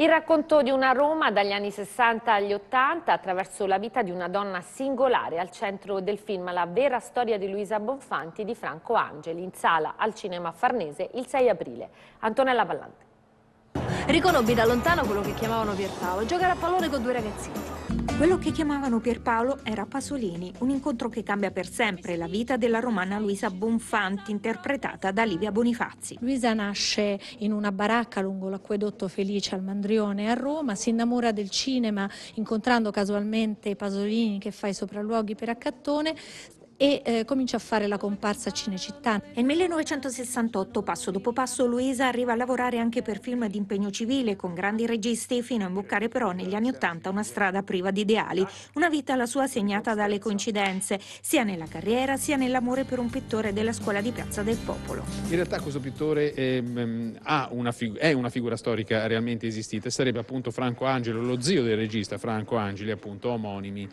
Il racconto di una Roma dagli anni 60 agli 80 attraverso la vita di una donna singolare al centro del film La vera storia di Luisa Bonfanti di Franco Angeli in sala al cinema Farnese il 6 aprile. Antonella Vallante. Riconobbi da lontano quello che chiamavano Pierpaolo, giocare a pallone con due ragazzetti. Quello che chiamavano Pierpaolo era Pasolini, un incontro che cambia per sempre la vita della romana Luisa Bonfanti, interpretata da Livia Bonifazzi. Luisa nasce in una baracca lungo l'acquedotto Felice al Mandrione a Roma, si innamora del cinema incontrando casualmente Pasolini che fa i sopralluoghi per Accattone, e eh, comincia a fare la comparsa a Cinecittà. Nel 1968, passo dopo passo, Luisa arriva a lavorare anche per film di impegno civile con grandi registi, fino a imboccare però negli anni Ottanta una strada priva di ideali, una vita la sua segnata dalle coincidenze, sia nella carriera sia nell'amore per un pittore della scuola di Piazza del Popolo. In realtà questo pittore è, ehm, è, una, fig- è una figura storica realmente esistita, sarebbe appunto Franco Angelo, lo zio del regista Franco Angeli, appunto omonimi,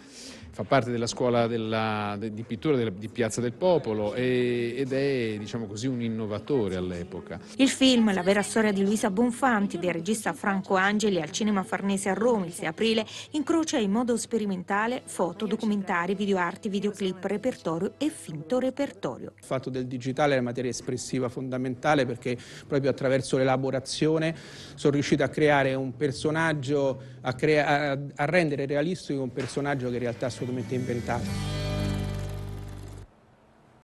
fa parte della scuola della, de, di pittura fondatore del, di Piazza del Popolo e, ed è diciamo così, un innovatore all'epoca. Il film La vera storia di Luisa Bonfanti del regista Franco Angeli al Cinema Farnese a Roma il 6 aprile incrocia in modo sperimentale foto, documentari, videoarti, videoclip, repertorio e finto repertorio. Il fatto del digitale è una materia espressiva fondamentale perché proprio attraverso l'elaborazione sono riuscito a creare un personaggio, a, crea a rendere realistico un personaggio che in realtà è assolutamente inventato.